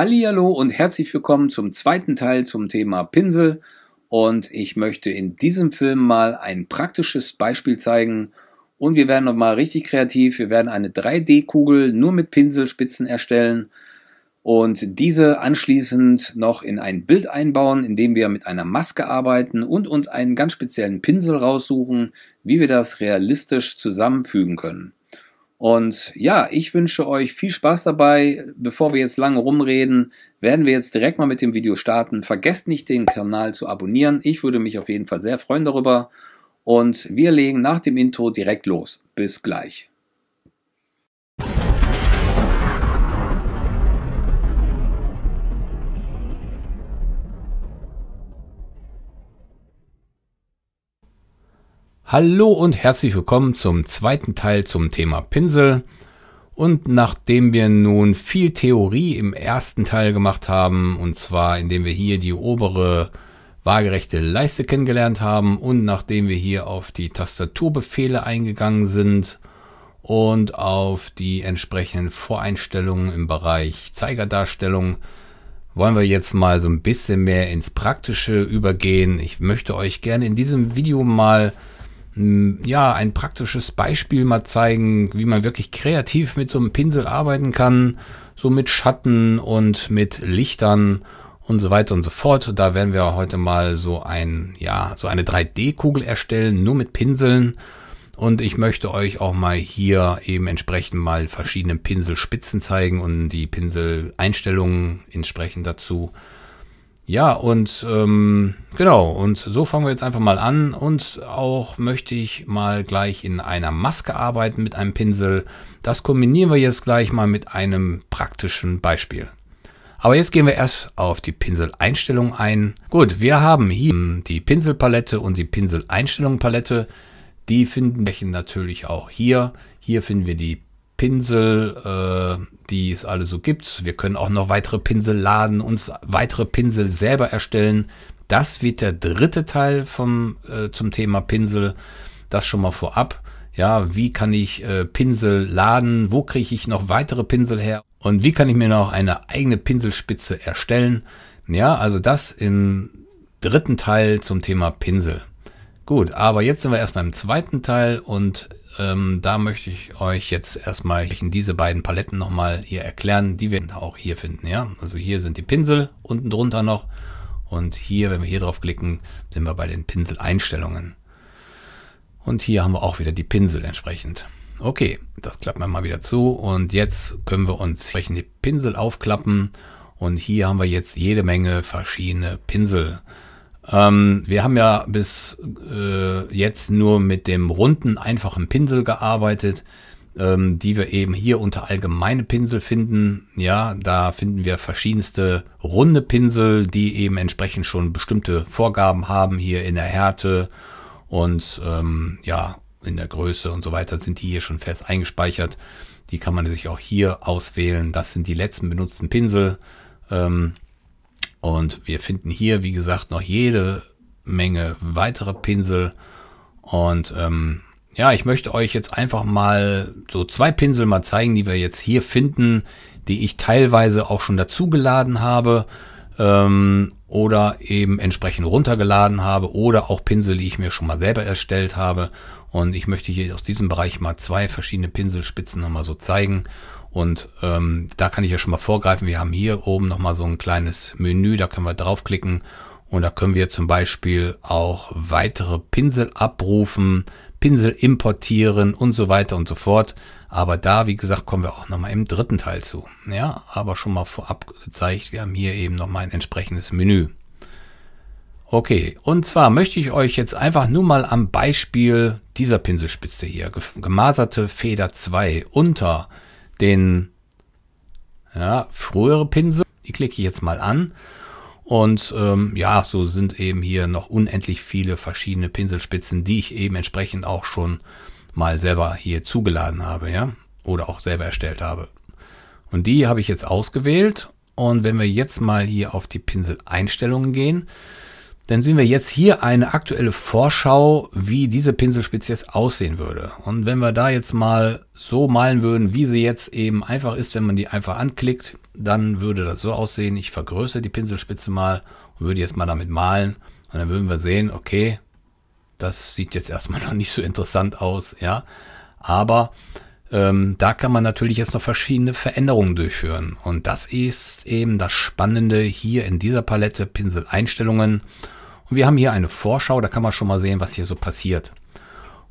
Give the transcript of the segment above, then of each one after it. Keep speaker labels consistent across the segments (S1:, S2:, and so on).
S1: Hallihallo und herzlich willkommen zum zweiten Teil zum Thema Pinsel. Und ich möchte in diesem Film mal ein praktisches Beispiel zeigen. Und wir werden nochmal richtig kreativ. Wir werden eine 3D-Kugel nur mit Pinselspitzen erstellen und diese anschließend noch in ein Bild einbauen, indem wir mit einer Maske arbeiten und uns einen ganz speziellen Pinsel raussuchen, wie wir das realistisch zusammenfügen können. Und ja, ich wünsche euch viel Spaß dabei. Bevor wir jetzt lange rumreden, werden wir jetzt direkt mal mit dem Video starten. Vergesst nicht, den Kanal zu abonnieren. Ich würde mich auf jeden Fall sehr freuen darüber. Und wir legen nach dem Intro direkt los. Bis gleich. Hallo und herzlich willkommen zum zweiten Teil zum Thema Pinsel. Und nachdem wir nun viel Theorie im ersten Teil gemacht haben, und zwar indem wir hier die obere waagerechte Leiste kennengelernt haben und nachdem wir hier auf die Tastaturbefehle eingegangen sind und auf die entsprechenden Voreinstellungen im Bereich Zeigerdarstellung, wollen wir jetzt mal so ein bisschen mehr ins Praktische übergehen. Ich möchte euch gerne in diesem Video mal ja, ein praktisches Beispiel mal zeigen, wie man wirklich kreativ mit so einem Pinsel arbeiten kann, so mit Schatten und mit Lichtern und so weiter und so fort. Da werden wir heute mal so ein, ja, so eine 3D-Kugel erstellen, nur mit Pinseln. Und ich möchte euch auch mal hier eben entsprechend mal verschiedene Pinselspitzen zeigen und die Pinseleinstellungen entsprechend dazu. Ja, und ähm, genau, und so fangen wir jetzt einfach mal an. Und auch möchte ich mal gleich in einer Maske arbeiten mit einem Pinsel. Das kombinieren wir jetzt gleich mal mit einem praktischen Beispiel. Aber jetzt gehen wir erst auf die Pinseleinstellung ein. Gut, wir haben hier die Pinselpalette und die pinseleinstellung Die finden wir natürlich auch hier. Hier finden wir die Pinsel, äh, die es alle so gibt. Wir können auch noch weitere Pinsel laden, uns weitere Pinsel selber erstellen. Das wird der dritte Teil vom, äh, zum Thema Pinsel. Das schon mal vorab. Ja, wie kann ich äh, Pinsel laden? Wo kriege ich noch weitere Pinsel her? Und wie kann ich mir noch eine eigene Pinselspitze erstellen? Ja, also das im dritten Teil zum Thema Pinsel. Gut, aber jetzt sind wir erstmal im zweiten Teil und ähm, da möchte ich euch jetzt erstmal diese beiden Paletten nochmal hier erklären, die wir auch hier finden. Ja? Also hier sind die Pinsel unten drunter noch und hier, wenn wir hier drauf klicken, sind wir bei den Pinseleinstellungen. Und hier haben wir auch wieder die Pinsel entsprechend. Okay, das klappen wir mal wieder zu und jetzt können wir uns entsprechend die Pinsel aufklappen und hier haben wir jetzt jede Menge verschiedene Pinsel. Ähm, wir haben ja bis äh, jetzt nur mit dem runden, einfachen Pinsel gearbeitet, ähm, die wir eben hier unter allgemeine Pinsel finden. Ja, da finden wir verschiedenste runde Pinsel, die eben entsprechend schon bestimmte Vorgaben haben, hier in der Härte und ähm, ja, in der Größe und so weiter sind die hier schon fest eingespeichert. Die kann man sich auch hier auswählen. Das sind die letzten benutzten Pinsel. Ähm, und wir finden hier, wie gesagt, noch jede Menge weitere Pinsel. Und ähm, ja, ich möchte euch jetzt einfach mal so zwei Pinsel mal zeigen, die wir jetzt hier finden, die ich teilweise auch schon dazugeladen habe ähm, oder eben entsprechend runtergeladen habe oder auch Pinsel, die ich mir schon mal selber erstellt habe. Und ich möchte hier aus diesem Bereich mal zwei verschiedene Pinselspitzen nochmal so zeigen und ähm, da kann ich ja schon mal vorgreifen. Wir haben hier oben nochmal so ein kleines Menü, da können wir draufklicken und da können wir zum Beispiel auch weitere Pinsel abrufen, Pinsel importieren und so weiter und so fort. Aber da, wie gesagt, kommen wir auch nochmal im dritten Teil zu. Ja, aber schon mal vorab gezeigt, wir haben hier eben nochmal ein entsprechendes Menü. Okay, und zwar möchte ich euch jetzt einfach nur mal am Beispiel dieser Pinselspitze hier, gemaserte Feder 2 unter den ja, frühere Pinsel. Die klicke ich jetzt mal an. Und ähm, ja, so sind eben hier noch unendlich viele verschiedene Pinselspitzen, die ich eben entsprechend auch schon mal selber hier zugeladen habe, ja, oder auch selber erstellt habe. Und die habe ich jetzt ausgewählt. Und wenn wir jetzt mal hier auf die Pinseleinstellungen gehen, dann sehen wir jetzt hier eine aktuelle Vorschau, wie diese Pinselspitze aussehen würde. Und wenn wir da jetzt mal so malen würden, wie sie jetzt eben einfach ist, wenn man die einfach anklickt, dann würde das so aussehen. Ich vergrößere die Pinselspitze mal und würde jetzt mal damit malen. Und dann würden wir sehen, okay, das sieht jetzt erstmal noch nicht so interessant aus, ja. Aber ähm, da kann man natürlich jetzt noch verschiedene Veränderungen durchführen. Und das ist eben das Spannende hier in dieser Palette Pinseleinstellungen. einstellungen und wir haben hier eine Vorschau, da kann man schon mal sehen, was hier so passiert.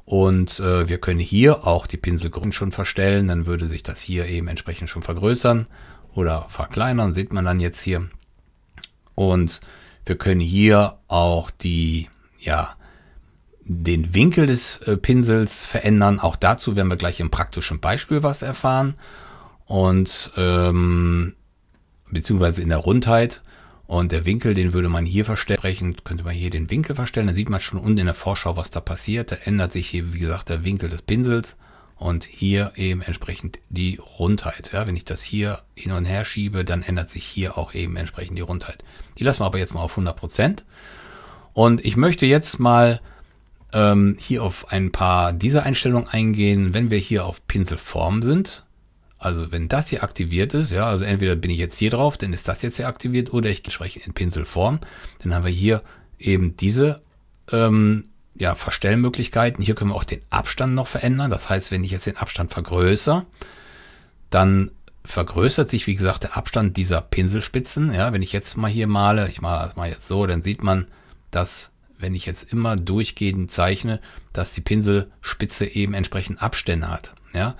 S1: Und äh, wir können hier auch die Pinselgrößen schon verstellen. Dann würde sich das hier eben entsprechend schon vergrößern oder verkleinern, sieht man dann jetzt hier. Und wir können hier auch die, ja, den Winkel des äh, Pinsels verändern. Auch dazu werden wir gleich im praktischen Beispiel was erfahren. Und ähm, beziehungsweise in der Rundheit. Und der Winkel, den würde man hier verstellen, könnte man hier den Winkel verstellen. Dann sieht man schon unten in der Vorschau, was da passiert. Da ändert sich hier, wie gesagt, der Winkel des Pinsels und hier eben entsprechend die Rundheit. Ja, wenn ich das hier hin und her schiebe, dann ändert sich hier auch eben entsprechend die Rundheit. Die lassen wir aber jetzt mal auf 100%. Und ich möchte jetzt mal ähm, hier auf ein paar dieser Einstellungen eingehen. Wenn wir hier auf Pinselform sind, also wenn das hier aktiviert ist, ja, also entweder bin ich jetzt hier drauf, dann ist das jetzt hier aktiviert oder ich spreche in Pinselform. Dann haben wir hier eben diese ähm, ja, Verstellmöglichkeiten. Hier können wir auch den Abstand noch verändern. Das heißt, wenn ich jetzt den Abstand vergrößere, dann vergrößert sich, wie gesagt, der Abstand dieser Pinselspitzen. Ja, wenn ich jetzt mal hier male, ich male das mal jetzt so, dann sieht man, dass wenn ich jetzt immer durchgehend zeichne, dass die Pinselspitze eben entsprechend Abstände hat. Ja,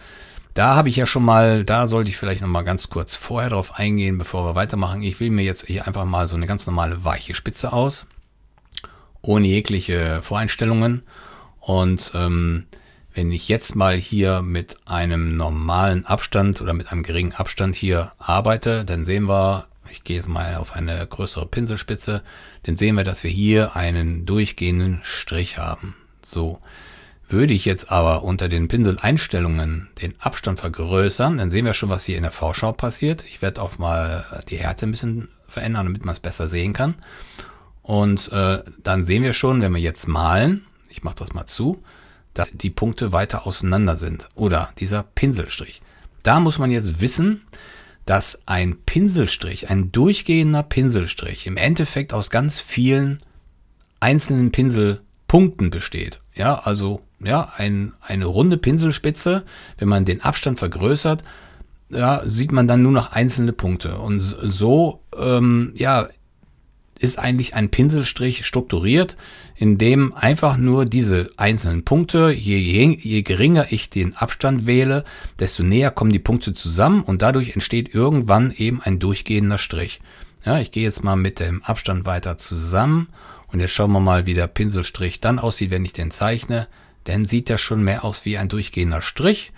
S1: da habe ich ja schon mal, da sollte ich vielleicht noch mal ganz kurz vorher drauf eingehen, bevor wir weitermachen. Ich will mir jetzt hier einfach mal so eine ganz normale weiche Spitze aus, ohne jegliche Voreinstellungen. Und ähm, wenn ich jetzt mal hier mit einem normalen Abstand oder mit einem geringen Abstand hier arbeite, dann sehen wir, ich gehe jetzt mal auf eine größere Pinselspitze, dann sehen wir, dass wir hier einen durchgehenden Strich haben. So. Würde ich jetzt aber unter den Pinseleinstellungen den Abstand vergrößern, dann sehen wir schon, was hier in der Vorschau passiert. Ich werde auch mal die Härte ein bisschen verändern, damit man es besser sehen kann. Und äh, dann sehen wir schon, wenn wir jetzt malen, ich mache das mal zu, dass die Punkte weiter auseinander sind. Oder dieser Pinselstrich. Da muss man jetzt wissen, dass ein Pinselstrich, ein durchgehender Pinselstrich im Endeffekt aus ganz vielen einzelnen Pinselpunkten besteht. Ja, also ja, ein, eine runde Pinselspitze, wenn man den Abstand vergrößert, ja, sieht man dann nur noch einzelne Punkte. Und so ähm, ja, ist eigentlich ein Pinselstrich strukturiert, in dem einfach nur diese einzelnen Punkte, je, je, geringer ich den Abstand wähle, desto näher kommen die Punkte zusammen und dadurch entsteht irgendwann eben ein durchgehender Strich. Ja, ich gehe jetzt mal mit dem Abstand weiter zusammen und jetzt schauen wir mal, wie der Pinselstrich dann aussieht, wenn ich den zeichne dann sieht das schon mehr aus wie ein durchgehender Strich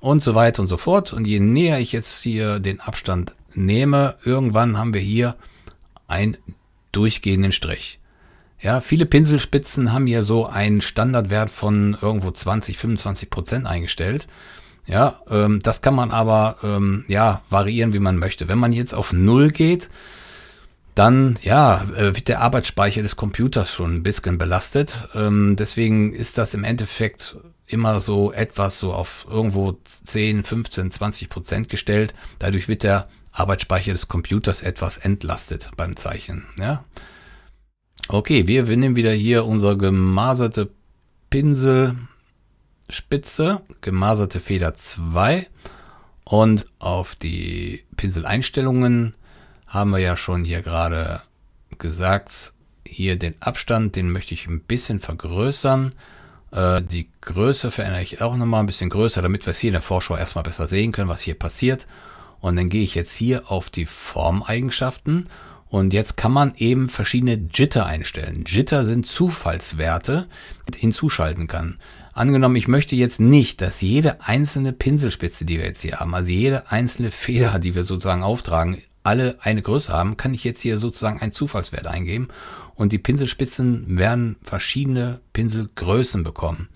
S1: und so weiter und so fort. Und je näher ich jetzt hier den Abstand nehme, irgendwann haben wir hier einen durchgehenden Strich. Ja, viele Pinselspitzen haben hier so einen Standardwert von irgendwo 20, 25 Prozent eingestellt. Ja, ähm, das kann man aber ähm, ja, variieren, wie man möchte. Wenn man jetzt auf 0 geht, dann ja, äh, wird der Arbeitsspeicher des Computers schon ein bisschen belastet. Ähm, deswegen ist das im Endeffekt immer so etwas so auf irgendwo 10, 15, 20 Prozent gestellt. Dadurch wird der Arbeitsspeicher des Computers etwas entlastet beim Zeichnen. Ja? Okay, wir, wir nehmen wieder hier unsere gemaserte Pinselspitze, gemaserte Feder 2 und auf die Pinseleinstellungen haben wir ja schon hier gerade gesagt. Hier den Abstand, den möchte ich ein bisschen vergrößern. Äh, die Größe verändere ich auch nochmal ein bisschen größer, damit wir es hier in der Vorschau erstmal besser sehen können, was hier passiert. Und dann gehe ich jetzt hier auf die Formeigenschaften. Und jetzt kann man eben verschiedene Jitter einstellen. Jitter sind Zufallswerte, die man hinzuschalten kann. Angenommen, ich möchte jetzt nicht, dass jede einzelne Pinselspitze, die wir jetzt hier haben, also jede einzelne Feder, die wir sozusagen auftragen, alle eine Größe haben, kann ich jetzt hier sozusagen einen Zufallswert eingeben und die Pinselspitzen werden verschiedene Pinselgrößen bekommen.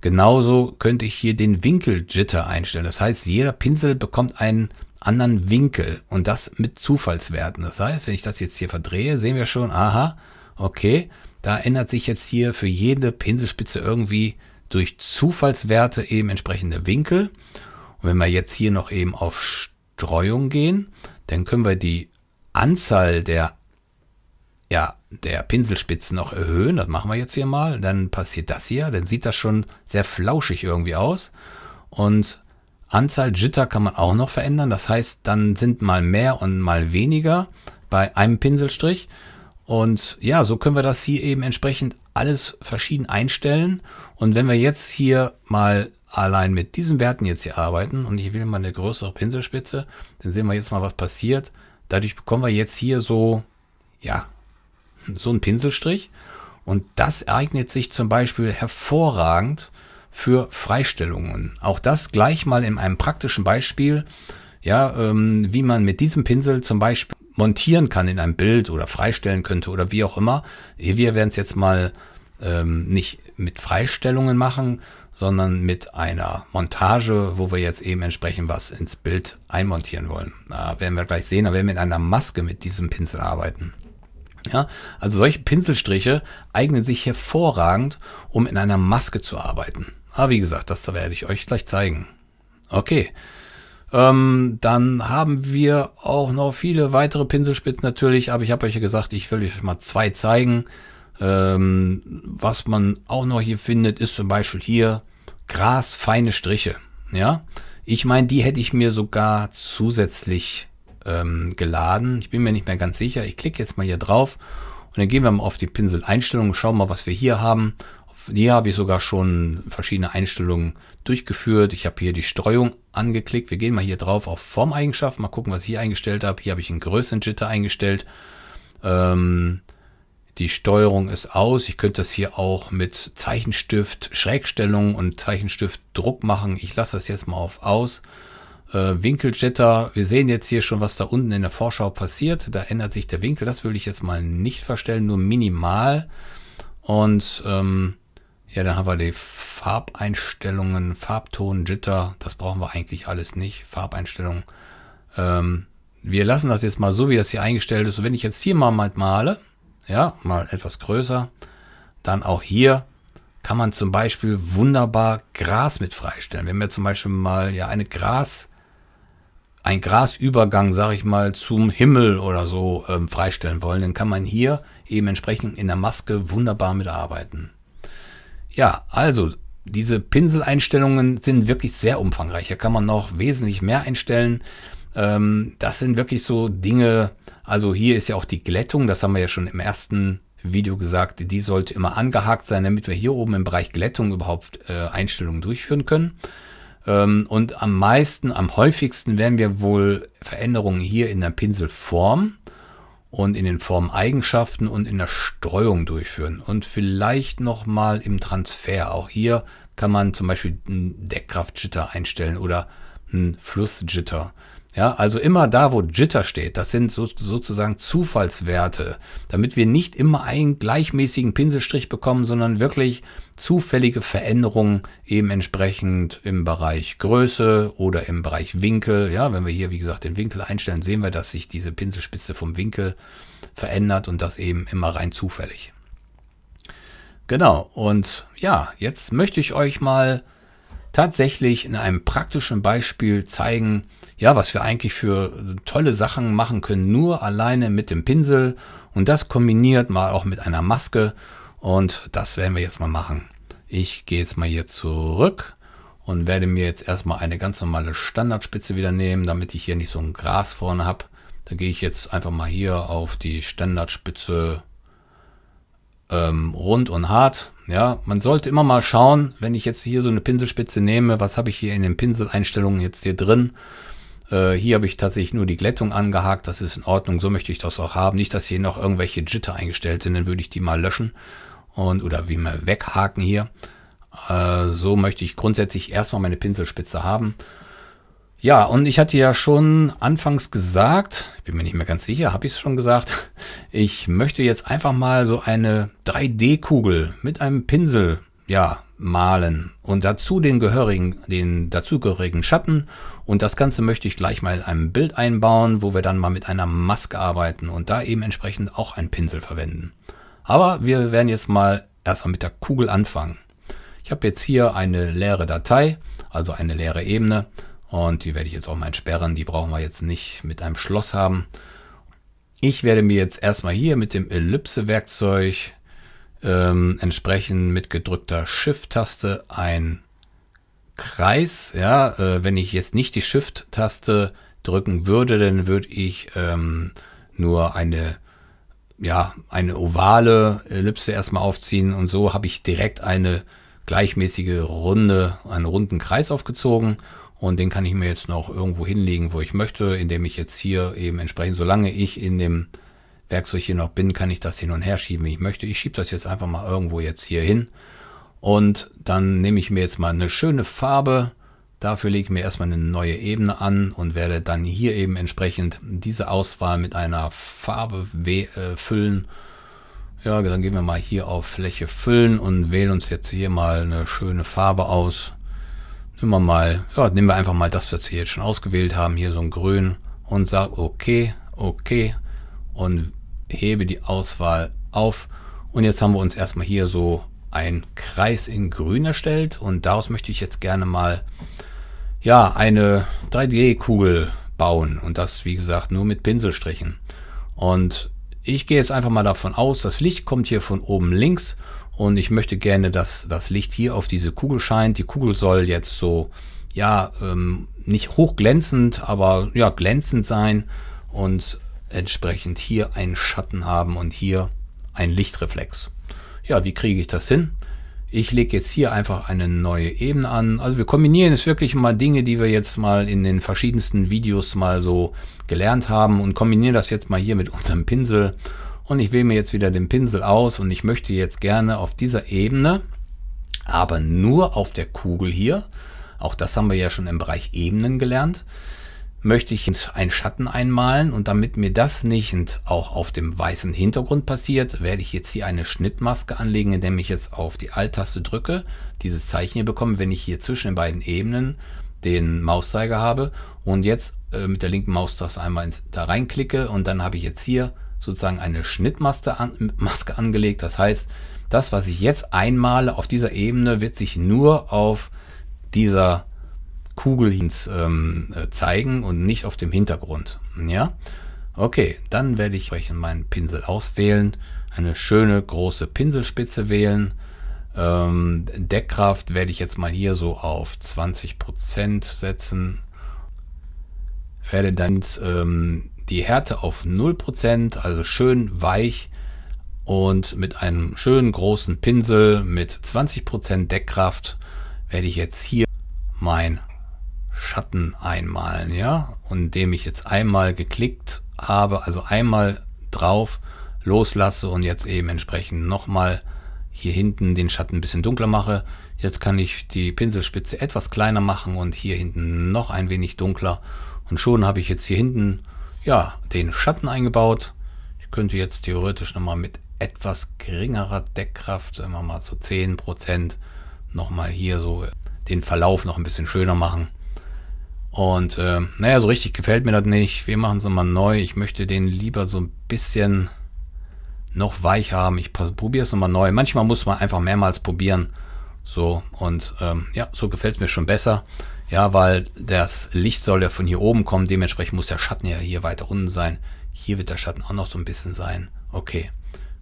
S1: Genauso könnte ich hier den Winkel-Jitter einstellen. Das heißt, jeder Pinsel bekommt einen anderen Winkel und das mit Zufallswerten. Das heißt, wenn ich das jetzt hier verdrehe, sehen wir schon, aha, okay, da ändert sich jetzt hier für jede Pinselspitze irgendwie durch Zufallswerte eben entsprechende Winkel. Und wenn wir jetzt hier noch eben auf Streuung gehen, dann können wir die Anzahl der, ja, der Pinselspitzen noch erhöhen. Das machen wir jetzt hier mal. Dann passiert das hier. Dann sieht das schon sehr flauschig irgendwie aus. Und Anzahl Jitter kann man auch noch verändern. Das heißt, dann sind mal mehr und mal weniger bei einem Pinselstrich. Und ja, so können wir das hier eben entsprechend alles verschieden einstellen. Und wenn wir jetzt hier mal allein mit diesen Werten jetzt hier arbeiten und ich will mal eine größere Pinselspitze, dann sehen wir jetzt mal, was passiert. Dadurch bekommen wir jetzt hier so, ja, so einen Pinselstrich und das eignet sich zum Beispiel hervorragend für Freistellungen. Auch das gleich mal in einem praktischen Beispiel, ja, ähm, wie man mit diesem Pinsel zum Beispiel montieren kann in einem Bild oder freistellen könnte oder wie auch immer. Wir werden es jetzt mal ähm, nicht mit Freistellungen machen, sondern mit einer Montage, wo wir jetzt eben entsprechend was ins Bild einmontieren wollen. Da werden wir gleich sehen, da werden wir mit einer Maske mit diesem Pinsel arbeiten. Ja, also solche Pinselstriche eignen sich hervorragend, um in einer Maske zu arbeiten. Aber ah, wie gesagt, das werde ich euch gleich zeigen. Okay, ähm, dann haben wir auch noch viele weitere Pinselspitzen natürlich, aber ich habe euch ja gesagt, ich will euch mal zwei zeigen. Ähm, was man auch noch hier findet, ist zum Beispiel hier Gras, feine Striche. Ja, ich meine, die hätte ich mir sogar zusätzlich ähm, geladen. Ich bin mir nicht mehr ganz sicher. Ich klicke jetzt mal hier drauf und dann gehen wir mal auf die Pinseleinstellungen, schauen mal, was wir hier haben. Hier habe ich sogar schon verschiedene Einstellungen durchgeführt. Ich habe hier die Streuung angeklickt. Wir gehen mal hier drauf auf Formeigenschaften. Mal gucken, was ich hier eingestellt habe. Hier habe ich einen Größenjitter eingestellt. Ähm, die Steuerung ist aus. Ich könnte das hier auch mit Zeichenstift Schrägstellung und Zeichenstift Druck machen. Ich lasse das jetzt mal auf aus. Äh, Winkeljitter. Wir sehen jetzt hier schon, was da unten in der Vorschau passiert. Da ändert sich der Winkel. Das würde ich jetzt mal nicht verstellen, nur minimal. Und ähm, ja, dann haben wir die Farbeinstellungen, Farbton, Jitter. Das brauchen wir eigentlich alles nicht. Farbeinstellungen. Ähm, wir lassen das jetzt mal so, wie das hier eingestellt ist. Und wenn ich jetzt hier mal male, ja, mal etwas größer. Dann auch hier kann man zum Beispiel wunderbar Gras mit freistellen. Wenn wir zum Beispiel mal ja eine Gras, ein Grasübergang, sage ich mal, zum Himmel oder so ähm, freistellen wollen, dann kann man hier eben entsprechend in der Maske wunderbar mitarbeiten. Ja, also diese Pinseleinstellungen sind wirklich sehr umfangreich. Da kann man noch wesentlich mehr einstellen. Ähm, das sind wirklich so Dinge, also hier ist ja auch die Glättung, das haben wir ja schon im ersten Video gesagt, die sollte immer angehakt sein, damit wir hier oben im Bereich Glättung überhaupt äh, Einstellungen durchführen können. Ähm, und am meisten, am häufigsten werden wir wohl Veränderungen hier in der Pinselform und in den Formeigenschaften und in der Streuung durchführen. Und vielleicht nochmal im Transfer. Auch hier kann man zum Beispiel einen Deckkraftjitter einstellen oder einen Flussjitter. jitter ja, also immer da, wo Jitter steht, das sind so, sozusagen Zufallswerte, damit wir nicht immer einen gleichmäßigen Pinselstrich bekommen, sondern wirklich zufällige Veränderungen eben entsprechend im Bereich Größe oder im Bereich Winkel. Ja, wenn wir hier, wie gesagt, den Winkel einstellen, sehen wir, dass sich diese Pinselspitze vom Winkel verändert und das eben immer rein zufällig. Genau, und ja, jetzt möchte ich euch mal tatsächlich in einem praktischen Beispiel zeigen, ja, was wir eigentlich für tolle Sachen machen können, nur alleine mit dem Pinsel und das kombiniert mal auch mit einer Maske und das werden wir jetzt mal machen. Ich gehe jetzt mal hier zurück und werde mir jetzt erstmal eine ganz normale Standardspitze wieder nehmen, damit ich hier nicht so ein Gras vorne habe. Da gehe ich jetzt einfach mal hier auf die Standardspitze ähm, rund und hart ja, man sollte immer mal schauen, wenn ich jetzt hier so eine Pinselspitze nehme, was habe ich hier in den Pinseleinstellungen jetzt hier drin? Äh, hier habe ich tatsächlich nur die Glättung angehakt, das ist in Ordnung, so möchte ich das auch haben. Nicht, dass hier noch irgendwelche Jitter eingestellt sind, dann würde ich die mal löschen und oder wie mal weghaken hier. Äh, so möchte ich grundsätzlich erstmal meine Pinselspitze haben. Ja, und ich hatte ja schon anfangs gesagt, bin mir nicht mehr ganz sicher, habe ich es schon gesagt, ich möchte jetzt einfach mal so eine 3D-Kugel mit einem Pinsel, ja, malen und dazu den gehörigen, den dazugehörigen Schatten und das Ganze möchte ich gleich mal in einem Bild einbauen, wo wir dann mal mit einer Maske arbeiten und da eben entsprechend auch einen Pinsel verwenden. Aber wir werden jetzt mal erstmal mit der Kugel anfangen. Ich habe jetzt hier eine leere Datei, also eine leere Ebene, und die werde ich jetzt auch mal entsperren. Die brauchen wir jetzt nicht mit einem Schloss haben. Ich werde mir jetzt erstmal hier mit dem Ellipse-Werkzeug ähm, entsprechend mit gedrückter Shift-Taste ein Kreis. Ja, äh, wenn ich jetzt nicht die Shift-Taste drücken würde, dann würde ich ähm, nur eine, ja, eine ovale Ellipse erstmal aufziehen und so habe ich direkt eine gleichmäßige Runde, einen runden Kreis aufgezogen und den kann ich mir jetzt noch irgendwo hinlegen, wo ich möchte, indem ich jetzt hier eben entsprechend, solange ich in dem Werkzeug hier noch bin, kann ich das hin und her schieben, wie ich möchte. Ich schiebe das jetzt einfach mal irgendwo jetzt hier hin. Und dann nehme ich mir jetzt mal eine schöne Farbe. Dafür lege ich mir erstmal eine neue Ebene an und werde dann hier eben entsprechend diese Auswahl mit einer Farbe äh, füllen. Ja, dann gehen wir mal hier auf Fläche füllen und wählen uns jetzt hier mal eine schöne Farbe aus nehmen wir mal, ja, nehmen wir einfach mal das, was wir jetzt schon ausgewählt haben, hier so ein Grün und sage okay, okay und hebe die Auswahl auf. Und jetzt haben wir uns erstmal hier so einen Kreis in Grün erstellt und daraus möchte ich jetzt gerne mal ja eine 3D-Kugel bauen und das wie gesagt nur mit Pinselstrichen. Und ich gehe jetzt einfach mal davon aus, das Licht kommt hier von oben links und ich möchte gerne, dass das Licht hier auf diese Kugel scheint. Die Kugel soll jetzt so, ja, ähm, nicht hochglänzend, aber ja, glänzend sein und entsprechend hier einen Schatten haben und hier ein Lichtreflex. Ja, wie kriege ich das hin? Ich lege jetzt hier einfach eine neue Ebene an. Also wir kombinieren jetzt wirklich mal Dinge, die wir jetzt mal in den verschiedensten Videos mal so gelernt haben und kombinieren das jetzt mal hier mit unserem Pinsel und ich wähle mir jetzt wieder den Pinsel aus und ich möchte jetzt gerne auf dieser Ebene, aber nur auf der Kugel hier, auch das haben wir ja schon im Bereich Ebenen gelernt, möchte ich einen Schatten einmalen und damit mir das nicht auch auf dem weißen Hintergrund passiert, werde ich jetzt hier eine Schnittmaske anlegen, indem ich jetzt auf die Alt-Taste drücke, dieses Zeichen hier bekomme, wenn ich hier zwischen den beiden Ebenen den Mauszeiger habe und jetzt äh, mit der linken Maustaste einmal ins, da reinklicke und dann habe ich jetzt hier sozusagen eine Schnittmaske an, Maske angelegt. Das heißt, das, was ich jetzt einmale auf dieser Ebene, wird sich nur auf dieser Kugel ähm, äh, zeigen und nicht auf dem Hintergrund. Ja? Okay, dann werde ich entsprechend meinen Pinsel auswählen, eine schöne große Pinselspitze wählen. Ähm, Deckkraft werde ich jetzt mal hier so auf 20% setzen. Werde dann ähm, die Härte auf 0%, also schön weich und mit einem schönen großen Pinsel mit 20% Deckkraft werde ich jetzt hier mein Schatten einmalen, ja, und indem ich jetzt einmal geklickt habe, also einmal drauf loslasse und jetzt eben entsprechend nochmal hier hinten den Schatten ein bisschen dunkler mache. Jetzt kann ich die Pinselspitze etwas kleiner machen und hier hinten noch ein wenig dunkler. Und schon habe ich jetzt hier hinten ja, den Schatten eingebaut. Ich könnte jetzt theoretisch nochmal mit etwas geringerer Deckkraft, sagen wir mal zu 10%, nochmal hier so den Verlauf noch ein bisschen schöner machen. Und äh, naja, so richtig gefällt mir das nicht. Wir machen es nochmal neu. Ich möchte den lieber so ein bisschen noch weich haben. Ich probiere es nochmal neu. Manchmal muss man einfach mehrmals probieren. So, und ähm, ja, so gefällt es mir schon besser. Ja, weil das Licht soll ja von hier oben kommen, dementsprechend muss der Schatten ja hier weiter unten sein. Hier wird der Schatten auch noch so ein bisschen sein. Okay,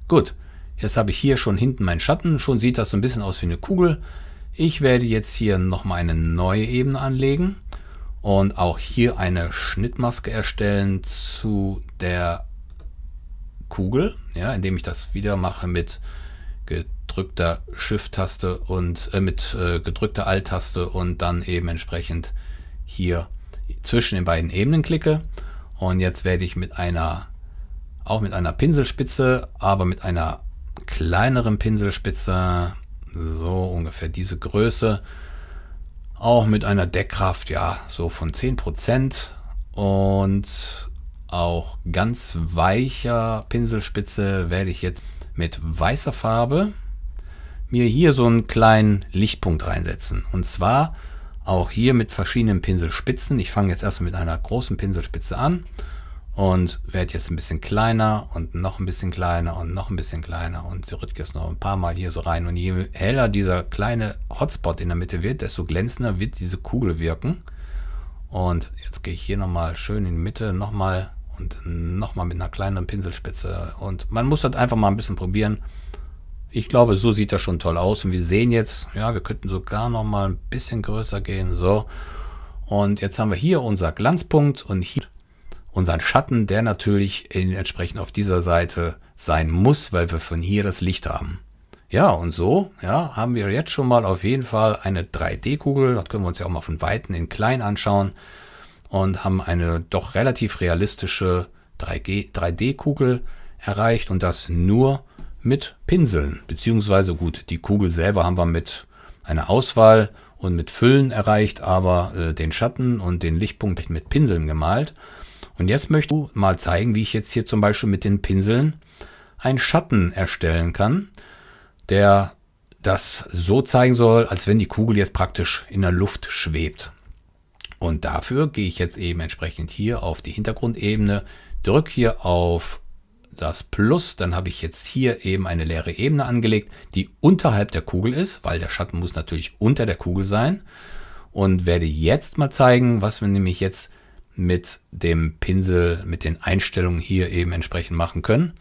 S1: gut. Jetzt habe ich hier schon hinten meinen Schatten. Schon sieht das so ein bisschen aus wie eine Kugel. Ich werde jetzt hier nochmal eine neue Ebene anlegen und auch hier eine Schnittmaske erstellen zu der Kugel, ja, indem ich das wieder mache mit gedrückter Shift-Taste und äh, mit äh, gedrückter Alt-Taste und dann eben entsprechend hier zwischen den beiden Ebenen klicke. Und jetzt werde ich mit einer, auch mit einer Pinselspitze, aber mit einer kleineren Pinselspitze, so ungefähr diese Größe, auch mit einer Deckkraft, ja, so von 10% und auch ganz weicher Pinselspitze werde ich jetzt mit weißer Farbe mir hier so einen kleinen Lichtpunkt reinsetzen. Und zwar auch hier mit verschiedenen Pinselspitzen. Ich fange jetzt erst mit einer großen Pinselspitze an und werde jetzt ein bisschen kleiner und noch ein bisschen kleiner und noch ein bisschen kleiner und so rückt jetzt noch ein paar Mal hier so rein. Und je heller dieser kleine Hotspot in der Mitte wird, desto glänzender wird diese Kugel wirken. Und jetzt gehe ich hier nochmal schön in die Mitte, nochmal und nochmal mit einer kleineren Pinselspitze. Und man muss das einfach mal ein bisschen probieren. Ich glaube, so sieht das schon toll aus. Und wir sehen jetzt, ja, wir könnten sogar noch mal ein bisschen größer gehen. So. Und jetzt haben wir hier unser Glanzpunkt und hier unseren Schatten, der natürlich entsprechend auf dieser Seite sein muss, weil wir von hier das Licht haben. Ja, und so ja, haben wir jetzt schon mal auf jeden Fall eine 3D-Kugel. Das können wir uns ja auch mal von Weitem in klein anschauen und haben eine doch relativ realistische 3D-Kugel erreicht und das nur mit Pinseln. Beziehungsweise gut, die Kugel selber haben wir mit einer Auswahl und mit Füllen erreicht, aber äh, den Schatten und den Lichtpunkt mit Pinseln gemalt. Und jetzt möchte ich mal zeigen, wie ich jetzt hier zum Beispiel mit den Pinseln einen Schatten erstellen kann, der das so zeigen soll, als wenn die Kugel jetzt praktisch in der Luft schwebt. Und dafür gehe ich jetzt eben entsprechend hier auf die Hintergrundebene, drücke hier auf das Plus, dann habe ich jetzt hier eben eine leere Ebene angelegt, die unterhalb der Kugel ist, weil der Schatten muss natürlich unter der Kugel sein. Und werde jetzt mal zeigen, was wir nämlich jetzt mit dem Pinsel, mit den Einstellungen hier eben entsprechend machen können.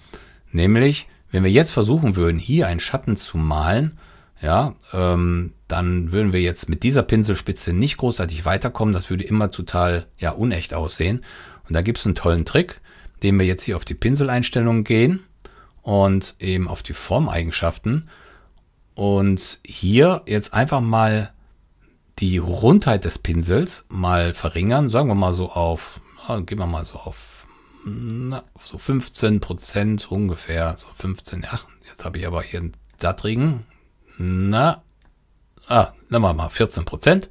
S1: Nämlich, wenn wir jetzt versuchen würden, hier einen Schatten zu malen, ja, ähm, dann würden wir jetzt mit dieser Pinselspitze nicht großartig weiterkommen. Das würde immer total ja, unecht aussehen. Und da gibt es einen tollen Trick, den wir jetzt hier auf die Pinseleinstellungen gehen und eben auf die Formeigenschaften und hier jetzt einfach mal die Rundheit des Pinsels mal verringern. Sagen wir mal so auf, gehen wir mal so auf na, so 15 Prozent ungefähr, so 15, ach, jetzt habe ich aber hier einen dattrigen, na, ah, nehmen wir mal 14 Prozent.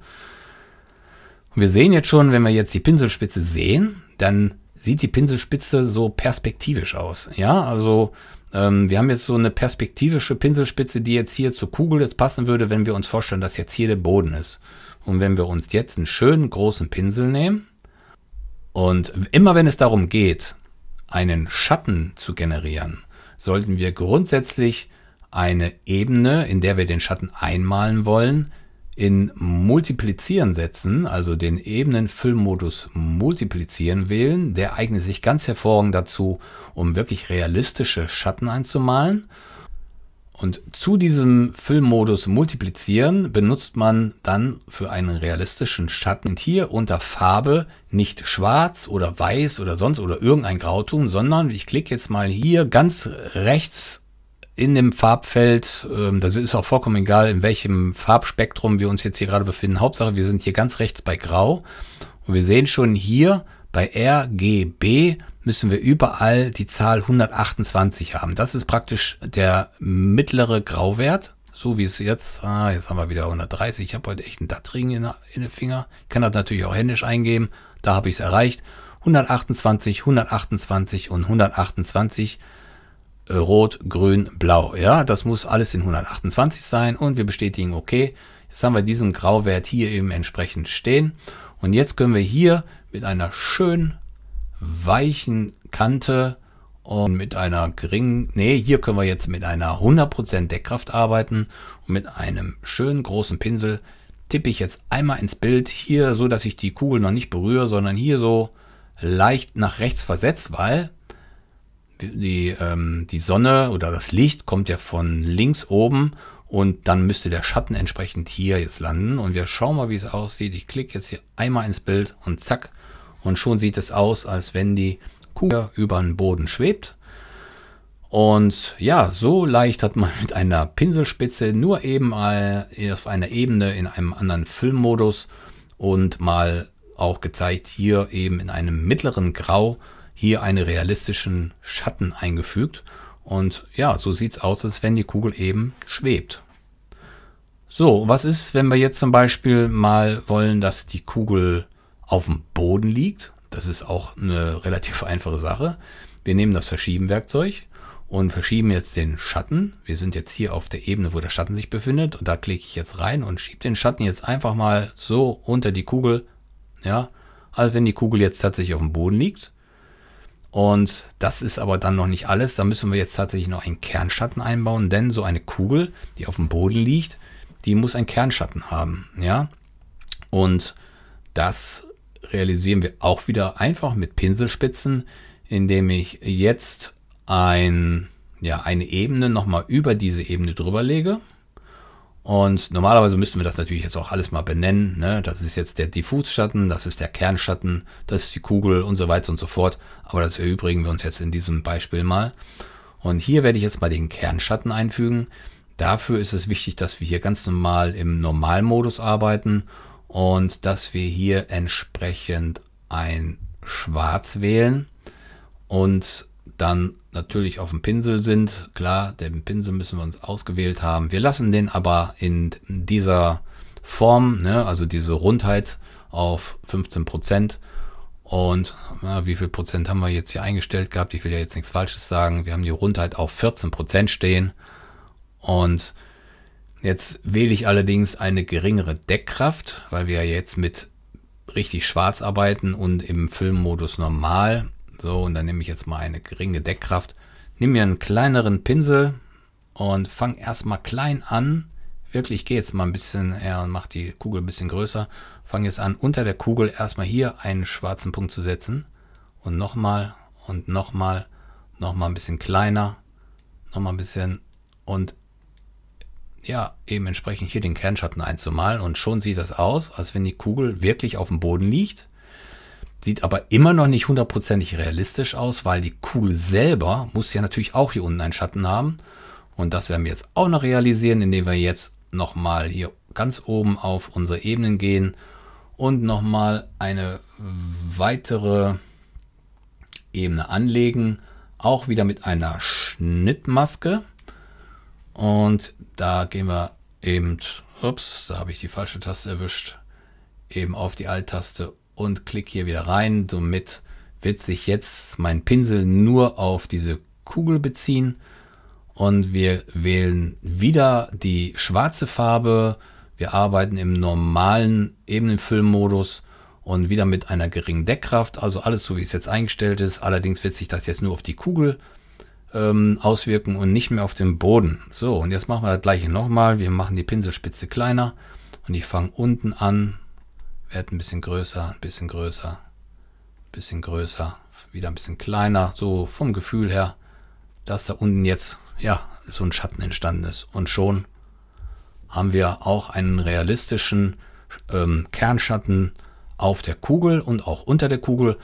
S1: Und wir sehen jetzt schon, wenn wir jetzt die Pinselspitze sehen, dann sieht die Pinselspitze so perspektivisch aus. Ja, also ähm, wir haben jetzt so eine perspektivische Pinselspitze, die jetzt hier zur Kugel jetzt passen würde, wenn wir uns vorstellen, dass jetzt hier der Boden ist. Und wenn wir uns jetzt einen schönen großen Pinsel nehmen und immer wenn es darum geht, einen Schatten zu generieren, sollten wir grundsätzlich eine Ebene, in der wir den Schatten einmalen wollen, in Multiplizieren setzen, also den Ebenenfüllmodus Multiplizieren wählen. Der eignet sich ganz hervorragend dazu, um wirklich realistische Schatten einzumalen. Und zu diesem Füllmodus Multiplizieren benutzt man dann für einen realistischen Schatten und hier unter Farbe nicht schwarz oder weiß oder sonst oder irgendein Grauton, sondern ich klicke jetzt mal hier ganz rechts in dem Farbfeld, ähm, das ist auch vollkommen egal, in welchem Farbspektrum wir uns jetzt hier gerade befinden. Hauptsache, wir sind hier ganz rechts bei Grau und wir sehen schon hier bei RGB müssen wir überall die Zahl 128 haben. Das ist praktisch der mittlere Grauwert, so wie es jetzt, ah, jetzt haben wir wieder 130. Ich habe heute echt einen Dattring in, in den Finger. Ich kann das natürlich auch händisch eingeben, da habe ich es erreicht. 128, 128 und 128 Rot, Grün, Blau. Ja, das muss alles in 128 sein und wir bestätigen okay. Jetzt haben wir diesen Grauwert hier eben entsprechend stehen. Und jetzt können wir hier mit einer schönen weichen Kante und mit einer geringen, nee, hier können wir jetzt mit einer 100% Deckkraft arbeiten und mit einem schönen großen Pinsel tippe ich jetzt einmal ins Bild hier, so dass ich die Kugel noch nicht berühre, sondern hier so leicht nach rechts versetzt, weil die, ähm, die Sonne oder das Licht kommt ja von links oben und dann müsste der Schatten entsprechend hier jetzt landen. Und wir schauen mal, wie es aussieht. Ich klicke jetzt hier einmal ins Bild und zack. Und schon sieht es aus, als wenn die Kugel über den Boden schwebt. Und ja, so leicht hat man mit einer Pinselspitze nur eben mal auf einer Ebene in einem anderen Filmmodus und mal auch gezeigt hier eben in einem mittleren Grau hier einen realistischen Schatten eingefügt. Und ja, so sieht es aus, als wenn die Kugel eben schwebt. So, was ist, wenn wir jetzt zum Beispiel mal wollen, dass die Kugel auf dem Boden liegt? Das ist auch eine relativ einfache Sache. Wir nehmen das Verschiebenwerkzeug und verschieben jetzt den Schatten. Wir sind jetzt hier auf der Ebene, wo der Schatten sich befindet. Und da klicke ich jetzt rein und schiebe den Schatten jetzt einfach mal so unter die Kugel. Ja, als wenn die Kugel jetzt tatsächlich auf dem Boden liegt. Und das ist aber dann noch nicht alles. Da müssen wir jetzt tatsächlich noch einen Kernschatten einbauen, denn so eine Kugel, die auf dem Boden liegt, die muss einen Kernschatten haben. Ja? Und das realisieren wir auch wieder einfach mit Pinselspitzen, indem ich jetzt ein, ja, eine Ebene nochmal über diese Ebene drüber lege. Und normalerweise müssten wir das natürlich jetzt auch alles mal benennen. Ne? Das ist jetzt der Diffusschatten, das ist der Kernschatten, das ist die Kugel und so weiter und so fort. Aber das erübrigen wir uns jetzt in diesem Beispiel mal. Und hier werde ich jetzt mal den Kernschatten einfügen. Dafür ist es wichtig, dass wir hier ganz normal im Normalmodus arbeiten und dass wir hier entsprechend ein Schwarz wählen und dann natürlich auf dem Pinsel sind. Klar, den Pinsel müssen wir uns ausgewählt haben. Wir lassen den aber in dieser Form, ne, also diese Rundheit auf 15 Prozent. Und na, äh, wie viel Prozent haben wir jetzt hier eingestellt gehabt? Ich will ja jetzt nichts Falsches sagen. Wir haben die Rundheit auf 14 Prozent stehen. Und jetzt wähle ich allerdings eine geringere Deckkraft, weil wir ja jetzt mit richtig schwarz arbeiten und im Filmmodus normal so, und dann nehme ich jetzt mal eine geringe Deckkraft. Nimm mir einen kleineren Pinsel und fang erstmal klein an. Wirklich, ich gehe jetzt mal ein bisschen her und mache die Kugel ein bisschen größer. Fange jetzt an, unter der Kugel erstmal hier einen schwarzen Punkt zu setzen. Und nochmal und nochmal, nochmal ein bisschen kleiner, nochmal ein bisschen und ja, eben entsprechend hier den Kernschatten einzumalen und schon sieht das aus, als wenn die Kugel wirklich auf dem Boden liegt. Sieht aber immer noch nicht hundertprozentig realistisch aus, weil die Kugel selber muss ja natürlich auch hier unten einen Schatten haben. Und das werden wir jetzt auch noch realisieren, indem wir jetzt nochmal hier ganz oben auf unsere Ebenen gehen und nochmal eine weitere Ebene anlegen. Auch wieder mit einer Schnittmaske. Und da gehen wir eben, ups, da habe ich die falsche Taste erwischt, eben auf die Alt-Taste und klick hier wieder rein. Somit wird sich jetzt mein Pinsel nur auf diese Kugel beziehen und wir wählen wieder die schwarze Farbe. Wir arbeiten im normalen Ebenenfüllmodus und wieder mit einer geringen Deckkraft. Also alles so, wie es jetzt eingestellt ist. Allerdings wird sich das jetzt nur auf die Kugel ähm, auswirken und nicht mehr auf den Boden. So, und jetzt machen wir das gleiche nochmal. Wir machen die Pinselspitze kleiner und ich fange unten an Werd ein bisschen größer, ein bisschen größer, ein bisschen größer, wieder ein bisschen kleiner, so vom Gefühl her, dass da unten jetzt, ja, so ein Schatten entstanden ist. Und schon haben wir auch einen realistischen ähm, Kernschatten auf der Kugel und auch unter der Kugel.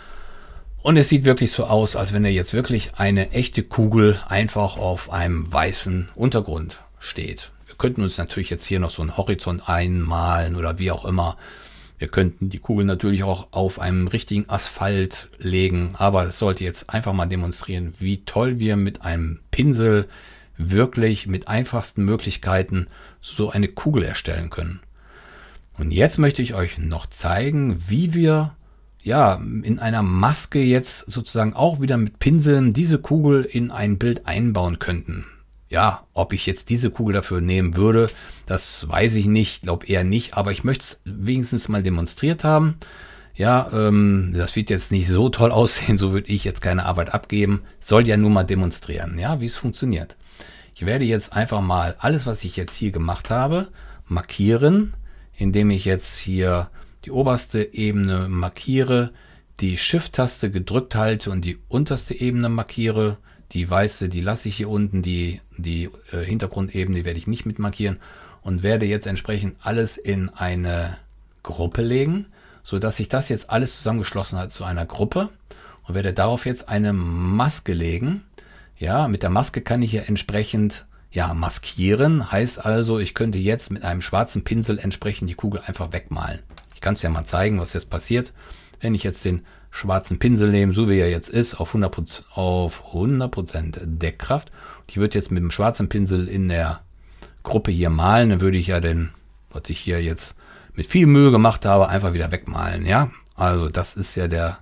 S1: Und es sieht wirklich so aus, als wenn er jetzt wirklich eine echte Kugel einfach auf einem weißen Untergrund steht. Wir könnten uns natürlich jetzt hier noch so einen Horizont einmalen oder wie auch immer. Wir könnten die Kugel natürlich auch auf einem richtigen Asphalt legen, aber es sollte jetzt einfach mal demonstrieren, wie toll wir mit einem Pinsel wirklich mit einfachsten Möglichkeiten so eine Kugel erstellen können. Und jetzt möchte ich euch noch zeigen, wie wir ja in einer Maske jetzt sozusagen auch wieder mit Pinseln diese Kugel in ein Bild einbauen könnten. Ja, ob ich jetzt diese Kugel dafür nehmen würde, das weiß ich nicht, glaube eher nicht, aber ich möchte es wenigstens mal demonstriert haben. Ja, ähm, das wird jetzt nicht so toll aussehen, so würde ich jetzt keine Arbeit abgeben. Soll ja nur mal demonstrieren, ja, wie es funktioniert. Ich werde jetzt einfach mal alles, was ich jetzt hier gemacht habe, markieren, indem ich jetzt hier die oberste Ebene markiere, die Shift-Taste gedrückt halte und die unterste Ebene markiere. Die weiße, die lasse ich hier unten, die, die äh, Hintergrundebene werde ich nicht mit markieren und werde jetzt entsprechend alles in eine Gruppe legen, so dass sich das jetzt alles zusammengeschlossen hat zu einer Gruppe und werde darauf jetzt eine Maske legen. Ja, mit der Maske kann ich ja entsprechend ja, maskieren. Heißt also, ich könnte jetzt mit einem schwarzen Pinsel entsprechend die Kugel einfach wegmalen. Ich kann es ja mal zeigen, was jetzt passiert. Wenn ich jetzt den schwarzen Pinsel nehme, so wie er jetzt ist, auf 100%, auf 100 Deckkraft. Ich würde jetzt mit dem schwarzen Pinsel in der Gruppe hier malen, dann würde ich ja den, was ich hier jetzt mit viel Mühe gemacht habe, einfach wieder wegmalen, ja. Also das ist ja der,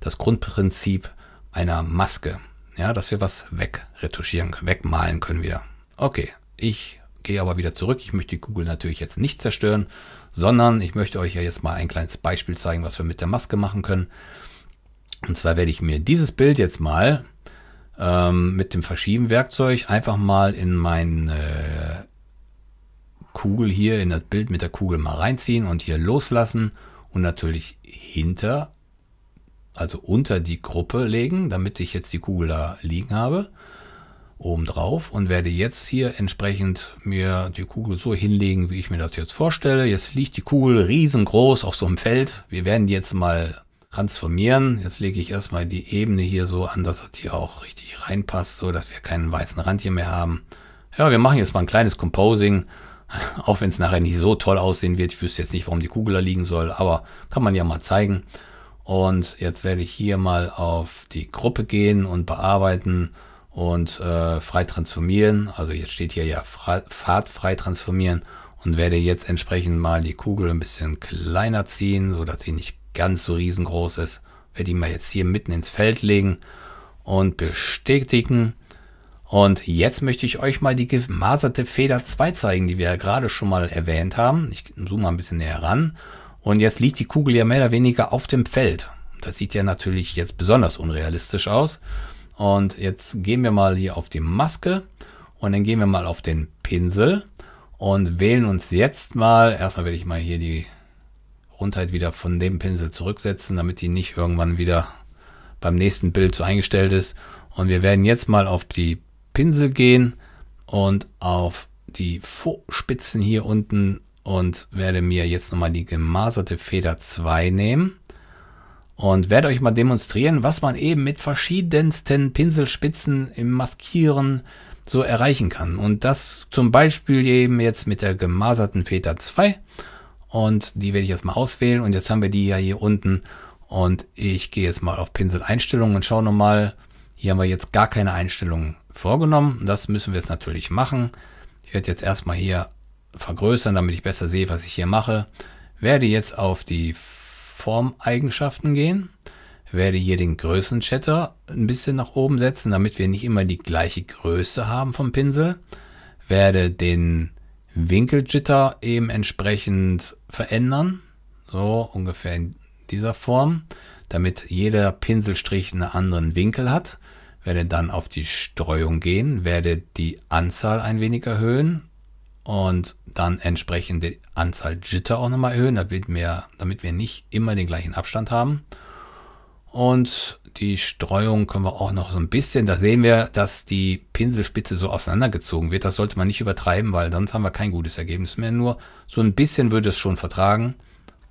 S1: das Grundprinzip einer Maske, ja, dass wir was wegretuschieren, wegmalen können wieder. Okay, ich gehe aber wieder zurück. Ich möchte die Kugel natürlich jetzt nicht zerstören, sondern ich möchte euch ja jetzt mal ein kleines Beispiel zeigen, was wir mit der Maske machen können. Und zwar werde ich mir dieses Bild jetzt mal ähm, mit dem Verschieben-Werkzeug einfach mal in mein äh, Kugel hier in das Bild mit der Kugel mal reinziehen und hier loslassen und natürlich hinter, also unter die Gruppe legen, damit ich jetzt die Kugel da liegen habe, oben drauf und werde jetzt hier entsprechend mir die Kugel so hinlegen, wie ich mir das jetzt vorstelle. Jetzt liegt die Kugel riesengroß auf so einem Feld. Wir werden die jetzt mal transformieren. Jetzt lege ich erstmal die Ebene hier so an, dass das hier auch richtig reinpasst, so dass wir keinen weißen Rand hier mehr haben. Ja, wir machen jetzt mal ein kleines Composing. Auch wenn es nachher nicht so toll aussehen wird. Ich wüsste jetzt nicht, warum die Kugel da liegen soll, aber kann man ja mal zeigen. Und jetzt werde ich hier mal auf die Gruppe gehen und bearbeiten und äh, frei transformieren. Also jetzt steht hier ja Fahrt frei transformieren und werde jetzt entsprechend mal die Kugel ein bisschen kleiner ziehen, so dass sie nicht ganz so riesengroß ist. Werde die mal jetzt hier mitten ins Feld legen und bestätigen. Und jetzt möchte ich euch mal die gemaserte Feder 2 zeigen, die wir ja gerade schon mal erwähnt haben. Ich zoome mal ein bisschen näher ran. Und jetzt liegt die Kugel ja mehr oder weniger auf dem Feld. Das sieht ja natürlich jetzt besonders unrealistisch aus. Und jetzt gehen wir mal hier auf die Maske und dann gehen wir mal auf den Pinsel und wählen uns jetzt mal, erstmal werde ich mal hier die Rundheit wieder von dem Pinsel zurücksetzen, damit die nicht irgendwann wieder beim nächsten Bild so eingestellt ist. Und wir werden jetzt mal auf die Pinsel gehen und auf die Spitzen hier unten und werde mir jetzt nochmal die gemaserte Feder 2 nehmen und werde euch mal demonstrieren, was man eben mit verschiedensten Pinselspitzen im Maskieren so erreichen kann. Und das zum Beispiel eben jetzt mit der gemaserten Feder 2 und die werde ich jetzt mal auswählen und jetzt haben wir die ja hier unten und ich gehe jetzt mal auf Pinsel Einstellungen und schaue nochmal, hier haben wir jetzt gar keine Einstellungen vorgenommen. Das müssen wir jetzt natürlich machen. Ich werde jetzt erstmal hier vergrößern, damit ich besser sehe, was ich hier mache. Werde jetzt auf die Formeigenschaften gehen. Werde hier den Größenchatter ein bisschen nach oben setzen, damit wir nicht immer die gleiche Größe haben vom Pinsel. Werde den Winkeljitter eben entsprechend verändern. So ungefähr in dieser Form, damit jeder Pinselstrich einen anderen Winkel hat werde dann auf die Streuung gehen, werde die Anzahl ein wenig erhöhen und dann entsprechend die Anzahl Jitter auch nochmal erhöhen, damit wir, damit wir nicht immer den gleichen Abstand haben. Und die Streuung können wir auch noch so ein bisschen, da sehen wir, dass die Pinselspitze so auseinandergezogen wird. Das sollte man nicht übertreiben, weil sonst haben wir kein gutes Ergebnis mehr. Nur so ein bisschen würde es schon vertragen.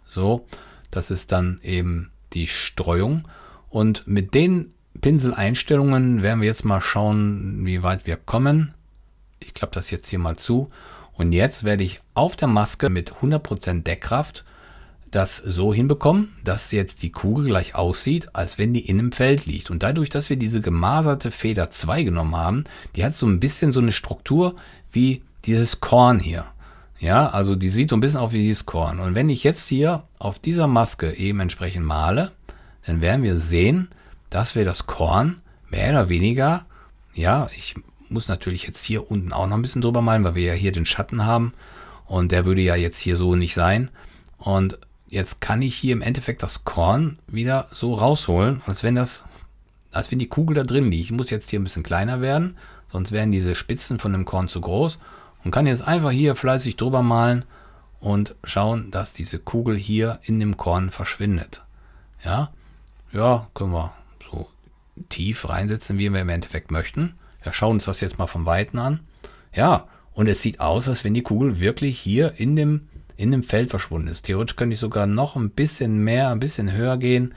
S1: So, das ist dann eben die Streuung. Und mit den Pinseleinstellungen werden wir jetzt mal schauen, wie weit wir kommen. Ich klappe das jetzt hier mal zu. Und jetzt werde ich auf der Maske mit 100% Deckkraft das so hinbekommen, dass jetzt die Kugel gleich aussieht, als wenn die in einem Feld liegt. Und dadurch, dass wir diese gemaserte Feder 2 genommen haben, die hat so ein bisschen so eine Struktur wie dieses Korn hier. Ja, also die sieht so ein bisschen auf wie dieses Korn. Und wenn ich jetzt hier auf dieser Maske eben entsprechend male, dann werden wir sehen, das wäre das Korn mehr oder weniger, ja, ich muss natürlich jetzt hier unten auch noch ein bisschen drüber malen, weil wir ja hier den Schatten haben und der würde ja jetzt hier so nicht sein. Und jetzt kann ich hier im Endeffekt das Korn wieder so rausholen, als wenn das, als wenn die Kugel da drin liegt. Ich muss jetzt hier ein bisschen kleiner werden, sonst werden diese Spitzen von dem Korn zu groß und kann jetzt einfach hier fleißig drüber malen und schauen, dass diese Kugel hier in dem Korn verschwindet. Ja, ja, können wir tief reinsetzen, wie wir im Endeffekt möchten. Wir schauen uns das jetzt mal von Weiten an. Ja, und es sieht aus, als wenn die Kugel wirklich hier in dem, in dem Feld verschwunden ist. Theoretisch könnte ich sogar noch ein bisschen mehr, ein bisschen höher gehen.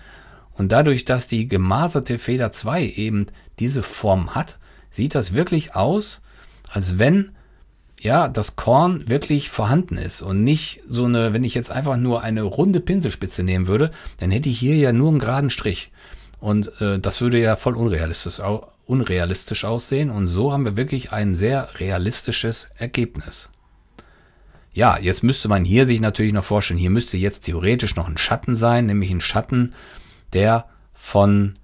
S1: Und dadurch, dass die gemaserte Feder 2 eben diese Form hat, sieht das wirklich aus, als wenn ja, das Korn wirklich vorhanden ist und nicht so eine, wenn ich jetzt einfach nur eine runde Pinselspitze nehmen würde, dann hätte ich hier ja nur einen geraden Strich. Und äh, das würde ja voll unrealistisch, unrealistisch aussehen. Und so haben wir wirklich ein sehr realistisches Ergebnis. Ja, jetzt müsste man hier sich natürlich noch vorstellen, hier müsste jetzt theoretisch noch ein Schatten sein, nämlich ein Schatten, der von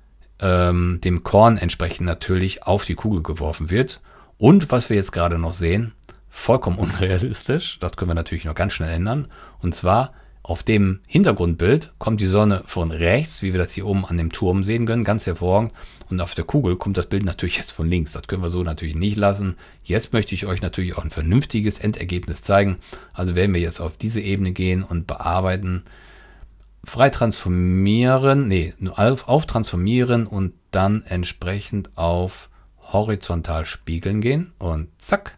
S1: ähm, dem Korn entsprechend natürlich auf die Kugel geworfen wird. Und was wir jetzt gerade noch sehen, vollkommen unrealistisch, das können wir natürlich noch ganz schnell ändern, und zwar auf dem Hintergrundbild kommt die Sonne von rechts, wie wir das hier oben an dem Turm sehen können, ganz hervorragend. Und auf der Kugel kommt das Bild natürlich jetzt von links. Das können wir so natürlich nicht lassen. Jetzt möchte ich euch natürlich auch ein vernünftiges Endergebnis zeigen. Also werden wir jetzt auf diese Ebene gehen und bearbeiten. Frei transformieren, nee, auf, auf transformieren und dann entsprechend auf horizontal spiegeln gehen. Und zack,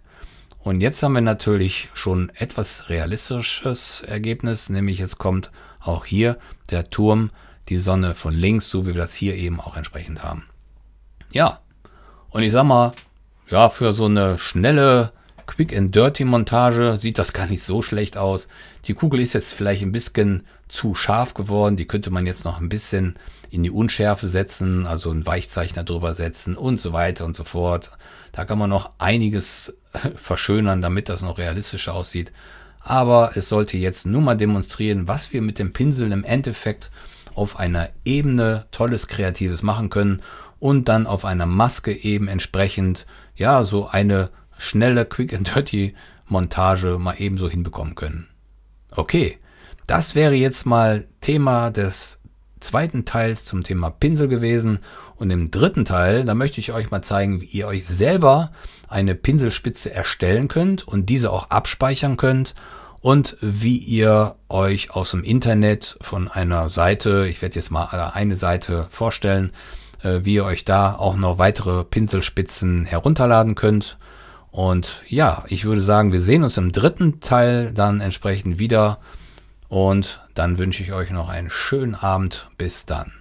S1: und jetzt haben wir natürlich schon etwas realistisches Ergebnis, nämlich jetzt kommt auch hier der Turm, die Sonne von links, so wie wir das hier eben auch entsprechend haben. Ja, und ich sag mal, ja, für so eine schnelle Quick-and-Dirty-Montage sieht das gar nicht so schlecht aus. Die Kugel ist jetzt vielleicht ein bisschen zu scharf geworden. Die könnte man jetzt noch ein bisschen in die Unschärfe setzen, also einen Weichzeichner drüber setzen und so weiter und so fort. Da kann man noch einiges verschönern, damit das noch realistischer aussieht. Aber es sollte jetzt nur mal demonstrieren, was wir mit dem Pinsel im Endeffekt auf einer Ebene tolles Kreatives machen können und dann auf einer Maske eben entsprechend ja so eine schnelle Quick and Dirty Montage mal ebenso hinbekommen können. Okay, das wäre jetzt mal Thema des zweiten Teils zum Thema Pinsel gewesen. Und im dritten Teil, da möchte ich euch mal zeigen, wie ihr euch selber eine Pinselspitze erstellen könnt und diese auch abspeichern könnt und wie ihr euch aus dem Internet von einer Seite, ich werde jetzt mal eine Seite vorstellen, äh, wie ihr euch da auch noch weitere Pinselspitzen herunterladen könnt und ja, ich würde sagen, wir sehen uns im dritten Teil dann entsprechend wieder. Und dann wünsche ich euch noch einen schönen Abend. Bis dann.